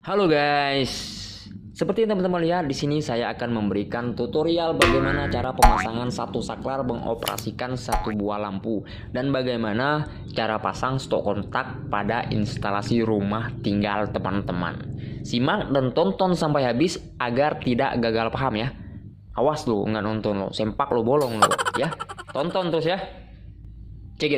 Halo guys. Seperti yang teman-teman lihat di sini saya akan memberikan tutorial bagaimana cara pemasangan satu saklar mengoperasikan satu buah lampu dan bagaimana cara pasang stok kontak pada instalasi rumah tinggal teman-teman. Simak dan tonton sampai habis agar tidak gagal paham ya. Awas lu nggak nonton lo, sempak lo bolong lo ya. Tonton terus ya. Check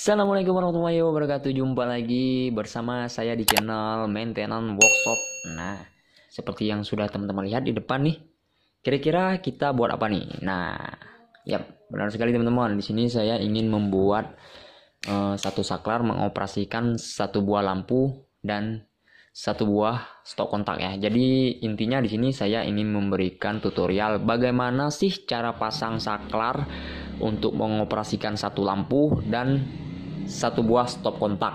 Assalamualaikum warahmatullahi wabarakatuh Jumpa lagi bersama saya di channel Maintenance Workshop Nah, seperti yang sudah teman-teman lihat di depan nih Kira-kira kita buat apa nih? Nah, ya benar sekali teman-teman Di sini saya ingin membuat uh, satu saklar mengoperasikan satu buah lampu dan satu buah stok kontak ya. Jadi intinya di sini saya ingin memberikan tutorial bagaimana sih cara pasang saklar untuk mengoperasikan satu lampu dan satu buah stop kontak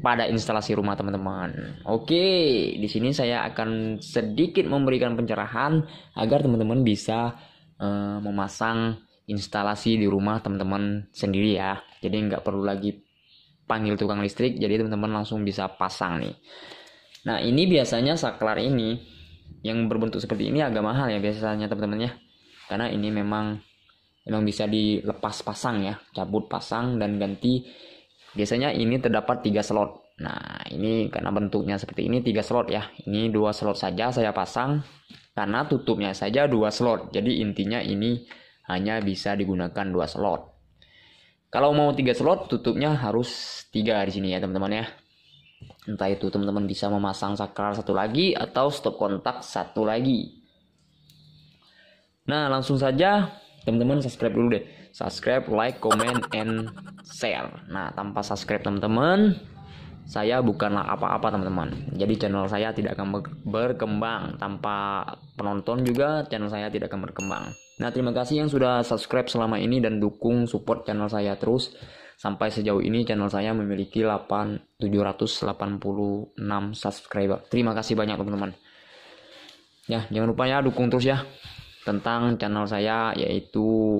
pada instalasi rumah teman-teman. Oke, di sini saya akan sedikit memberikan pencerahan agar teman-teman bisa uh, memasang instalasi di rumah teman-teman sendiri ya. Jadi nggak perlu lagi panggil tukang listrik, jadi teman-teman langsung bisa pasang nih. Nah ini biasanya saklar ini yang berbentuk seperti ini agak mahal ya biasanya teman-temannya, karena ini memang memang bisa dilepas pasang ya, cabut pasang dan ganti Biasanya ini terdapat tiga slot. Nah, ini karena bentuknya seperti ini tiga slot ya. Ini dua slot saja saya pasang karena tutupnya saja dua slot. Jadi intinya ini hanya bisa digunakan dua slot. Kalau mau tiga slot, tutupnya harus tiga di sini ya teman-teman ya. Entah itu teman-teman bisa memasang saklar satu lagi atau stop kontak satu lagi. Nah langsung saja teman-teman subscribe dulu deh subscribe like comment and share nah tanpa subscribe teman-teman saya bukanlah apa-apa teman-teman jadi channel saya tidak akan berkembang tanpa penonton juga channel saya tidak akan berkembang nah terima kasih yang sudah subscribe selama ini dan dukung support channel saya terus sampai sejauh ini channel saya memiliki 8 786 subscriber. Terima kasih banyak teman-teman. Ya, jangan lupa ya dukung terus ya tentang channel saya yaitu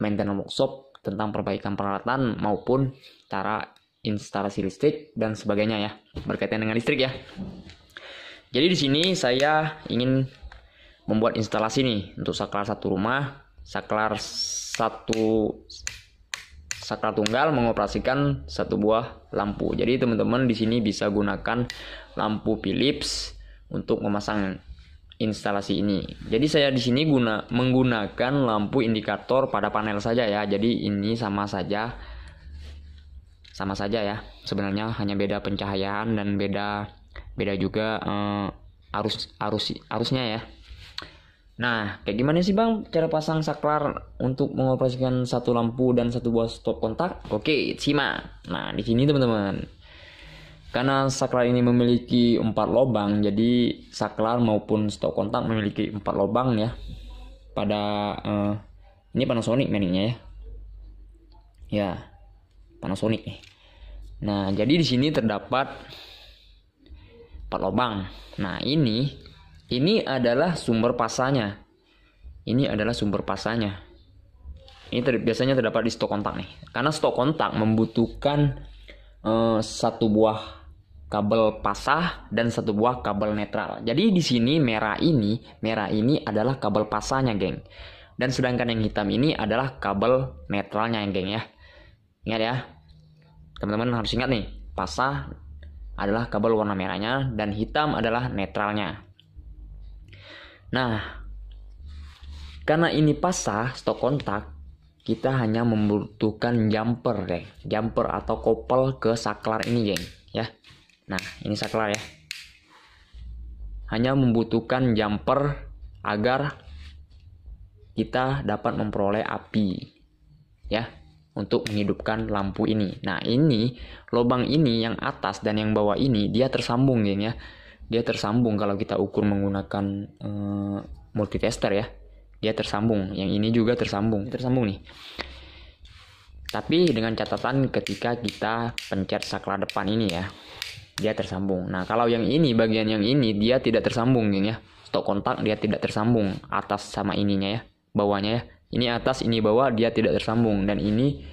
maintenance workshop tentang perbaikan peralatan maupun cara instalasi listrik dan sebagainya ya berkaitan dengan listrik ya. Jadi di sini saya ingin membuat instalasi nih untuk saklar satu rumah, saklar satu saklar tunggal mengoperasikan satu buah lampu. Jadi teman-teman di sini bisa gunakan lampu Philips untuk memasang instalasi ini. Jadi saya di sini guna menggunakan lampu indikator pada panel saja ya. Jadi ini sama saja sama saja ya. Sebenarnya hanya beda pencahayaan dan beda beda juga eh, arus arus arusnya ya. Nah, kayak gimana sih Bang cara pasang saklar untuk mengoperasikan satu lampu dan satu buah stop kontak? Oke, simak. Nah, di sini teman-teman. Karena saklar ini memiliki empat lubang, jadi saklar maupun stok kontak memiliki empat lubang ya. Pada uh, ini Panasonic mainnya ya. Ya, Panasonic Nah, jadi di sini terdapat empat lubang. Nah, ini ini adalah sumber pasanya. Ini adalah sumber pasanya. Ini ter biasanya terdapat di stok kontak nih. Karena stok kontak membutuhkan uh, satu buah kabel pasah dan satu buah kabel netral. Jadi di sini merah ini, merah ini adalah kabel pasahnya, geng. Dan sedangkan yang hitam ini adalah kabel netralnya, geng ya. Ingat ya. Teman-teman harus ingat nih, pasah adalah kabel warna merahnya dan hitam adalah netralnya. Nah, karena ini pasah stok kontak, kita hanya membutuhkan jumper, deh, Jumper atau kopel ke saklar ini, geng. Nah, ini saklar ya. Hanya membutuhkan jumper agar kita dapat memperoleh api ya untuk menghidupkan lampu ini. Nah, ini lubang ini yang atas dan yang bawah ini dia tersambung geng ya. Dia tersambung kalau kita ukur menggunakan uh, eh, multitester ya. Dia tersambung. Yang ini juga tersambung. Tersambung nih. Tapi dengan catatan ketika kita pencet saklar depan ini ya dia tersambung. Nah, kalau yang ini bagian yang ini dia tidak tersambung geng ya. Stok kontak dia tidak tersambung atas sama ininya ya, bawahnya ya. Ini atas, ini bawah dia tidak tersambung dan ini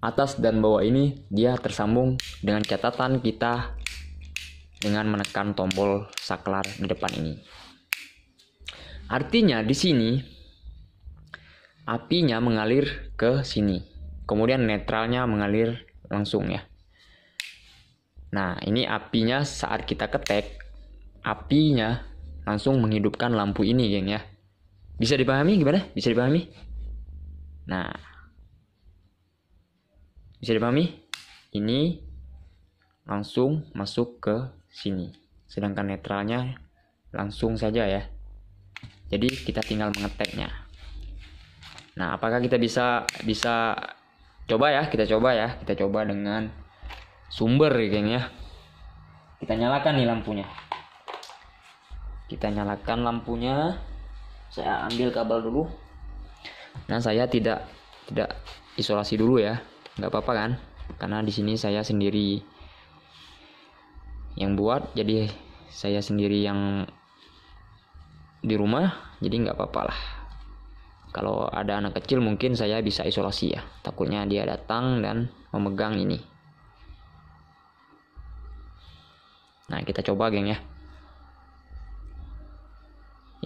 atas dan bawah ini dia tersambung dengan catatan kita dengan menekan tombol saklar di depan ini. Artinya di sini apinya mengalir ke sini. Kemudian netralnya mengalir langsung ya. Nah, ini apinya saat kita ketek, apinya langsung menghidupkan lampu ini, geng ya. Bisa dipahami gimana? Bisa dipahami? Nah. Bisa dipahami? Ini langsung masuk ke sini. Sedangkan netralnya langsung saja ya. Jadi kita tinggal mengeteknya. Nah, apakah kita bisa bisa coba ya? Kita coba ya. Kita coba dengan sumber ya geng ya kita nyalakan nih lampunya kita nyalakan lampunya saya ambil kabel dulu nah saya tidak tidak isolasi dulu ya nggak apa-apa kan karena di sini saya sendiri yang buat jadi saya sendiri yang di rumah jadi nggak apa-apa lah kalau ada anak kecil mungkin saya bisa isolasi ya takutnya dia datang dan memegang ini Nah, kita coba geng ya.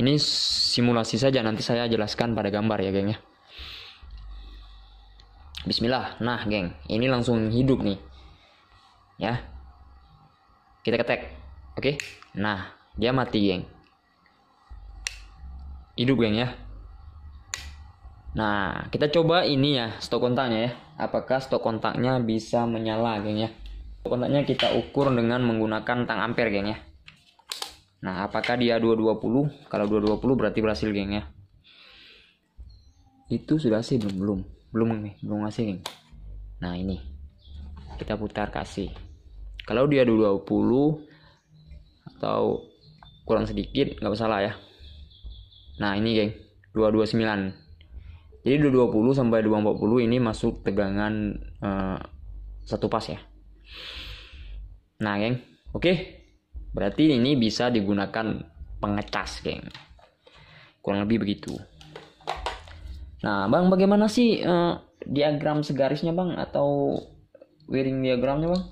Ini simulasi saja, nanti saya jelaskan pada gambar ya geng ya. Bismillah. Nah, geng, ini langsung hidup nih. Ya. Kita ketek. Oke. Nah, dia mati, geng. Hidup, geng ya. Nah, kita coba ini ya, stok kontaknya ya. Apakah stok kontaknya bisa menyala, geng ya? kontaknya kita ukur dengan menggunakan tang ampere geng ya nah apakah dia 220 kalau 220 berarti berhasil geng ya itu sudah sih belum belum belum nih belum ngasih geng nah ini kita putar kasih kalau dia 220 atau kurang sedikit nggak masalah ya nah ini geng 229 jadi 220 sampai 240 ini masuk tegangan uh, satu pas ya Nah, geng. Oke. Berarti ini bisa digunakan pengecas, geng. Kurang lebih begitu. Nah, Bang, bagaimana sih uh, diagram segarisnya, Bang, atau wiring diagramnya, Bang?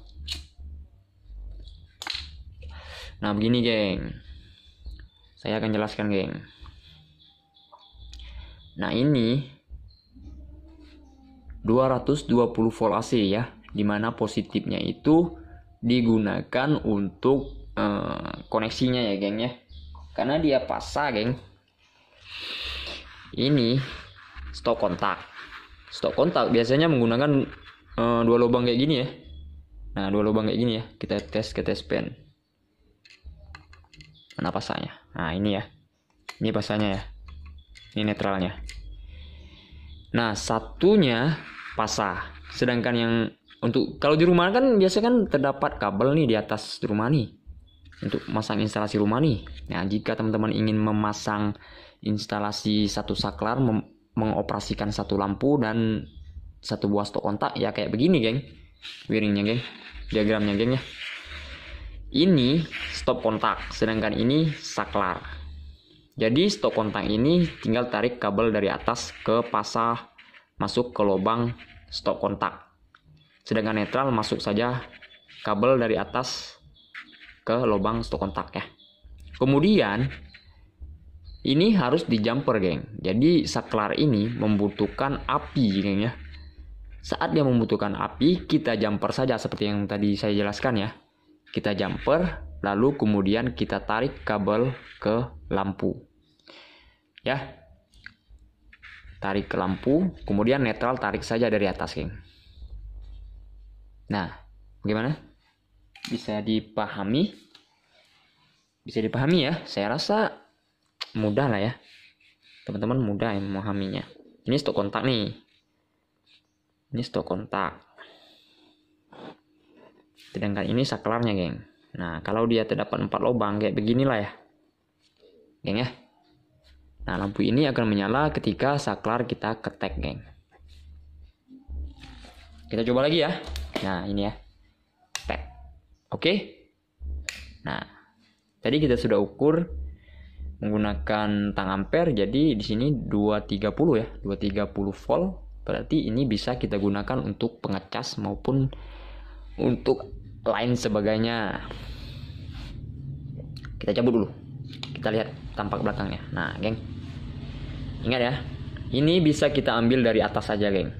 Nah, begini, geng. Saya akan jelaskan, geng. Nah, ini 220 volt AC ya dimana positifnya itu digunakan untuk eh, koneksinya ya geng ya karena dia pasang geng ini stop kontak stop kontak biasanya menggunakan eh, dua lubang kayak gini ya nah dua lubang kayak gini ya kita tes ke tes pen mana pasanya nah ini ya ini pasanya ya ini netralnya nah satunya pasah sedangkan yang untuk kalau di rumah kan biasanya kan terdapat kabel nih di atas rumah nih untuk masang instalasi rumah nih. Nah, jika teman-teman ingin memasang instalasi satu saklar, mengoperasikan satu lampu dan satu buah stok kontak ya kayak begini, geng. Wiringnya, geng. Diagramnya, geng ya. Ini stop kontak, sedangkan ini saklar. Jadi stok kontak ini tinggal tarik kabel dari atas ke pasah masuk ke lubang stok kontak. Sedangkan netral masuk saja kabel dari atas ke lubang stok kontak ya. Kemudian ini harus di jumper, geng. Jadi saklar ini membutuhkan api, geng ya. Saat dia membutuhkan api, kita jumper saja seperti yang tadi saya jelaskan ya. Kita jumper, lalu kemudian kita tarik kabel ke lampu. Ya. Tarik ke lampu, kemudian netral tarik saja dari atas, geng. Nah, bagaimana? Bisa dipahami? Bisa dipahami ya? Saya rasa mudah lah ya. Teman-teman mudah yang memahaminya. Ini stok kontak nih. Ini stok kontak. Sedangkan ini saklarnya, geng. Nah, kalau dia terdapat empat lubang kayak beginilah ya. Geng ya. Nah, lampu ini akan menyala ketika saklar kita ketek, geng. Kita coba lagi ya. Nah, ini ya. Tag. Oke. Okay? Nah, tadi kita sudah ukur menggunakan tang ampere jadi di sini 230 ya, 230 volt. Berarti ini bisa kita gunakan untuk pengecas maupun untuk lain sebagainya. Kita cabut dulu. Kita lihat tampak belakangnya. Nah, geng. Ingat ya, ini bisa kita ambil dari atas saja, geng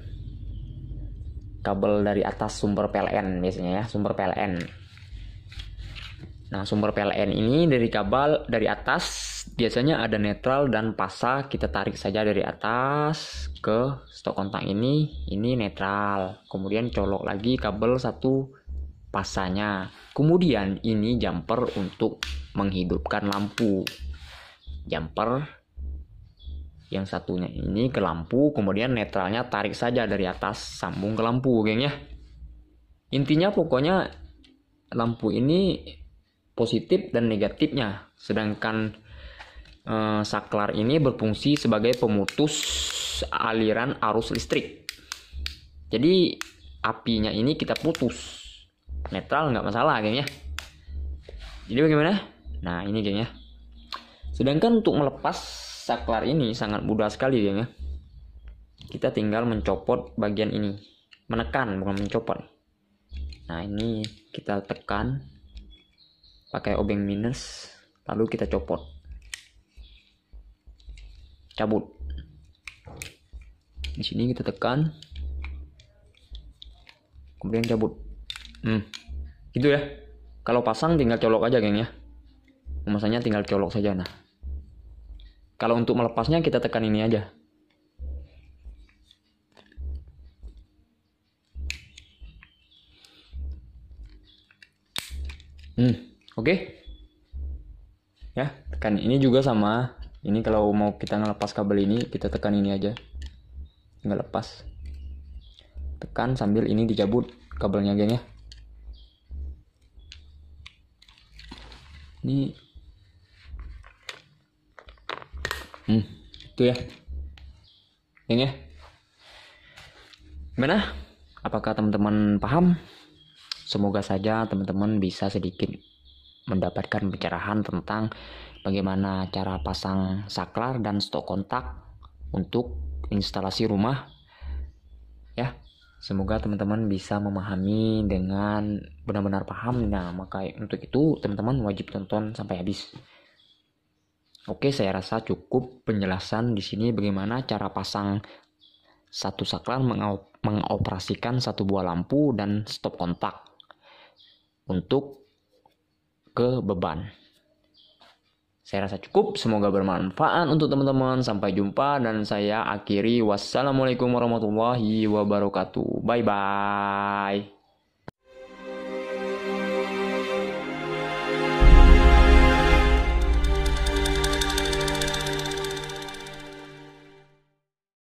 kabel dari atas sumber PLN biasanya ya sumber PLN nah sumber PLN ini dari kabel dari atas biasanya ada netral dan pasa kita tarik saja dari atas ke stok kontak ini ini netral kemudian colok lagi kabel satu pasanya kemudian ini jumper untuk menghidupkan lampu jumper yang satunya ini ke lampu, kemudian netralnya tarik saja dari atas sambung ke lampu, geng ya. Intinya pokoknya lampu ini positif dan negatifnya, sedangkan eh, saklar ini berfungsi sebagai pemutus aliran arus listrik. Jadi apinya ini kita putus, netral nggak masalah, geng ya. Jadi bagaimana? Nah ini geng ya. Sedangkan untuk melepas saklar ini sangat mudah sekali ya. Kita tinggal mencopot bagian ini. Menekan bukan mencopot. Nah, ini kita tekan pakai obeng minus lalu kita copot. Cabut. Di sini kita tekan. Kemudian cabut. Hmm. Gitu ya. Kalau pasang tinggal colok aja, geng ya. Masanya tinggal colok saja nah. Kalau untuk melepasnya kita tekan ini aja. Hmm, oke. Okay. Ya, tekan ini juga sama. Ini kalau mau kita ngelepas kabel ini, kita tekan ini aja. Nggak lepas. Tekan sambil ini dicabut kabelnya geng ya. Ini hmm, itu ya ini ya gimana apakah teman-teman paham semoga saja teman-teman bisa sedikit mendapatkan pencerahan tentang bagaimana cara pasang saklar dan stok kontak untuk instalasi rumah ya semoga teman-teman bisa memahami dengan benar-benar paham nah maka untuk itu teman-teman wajib tonton sampai habis Oke, saya rasa cukup penjelasan di sini bagaimana cara pasang satu saklar mengoperasikan satu buah lampu dan stop kontak untuk ke beban. Saya rasa cukup, semoga bermanfaat untuk teman-teman. Sampai jumpa dan saya akhiri wassalamualaikum warahmatullahi wabarakatuh. Bye bye.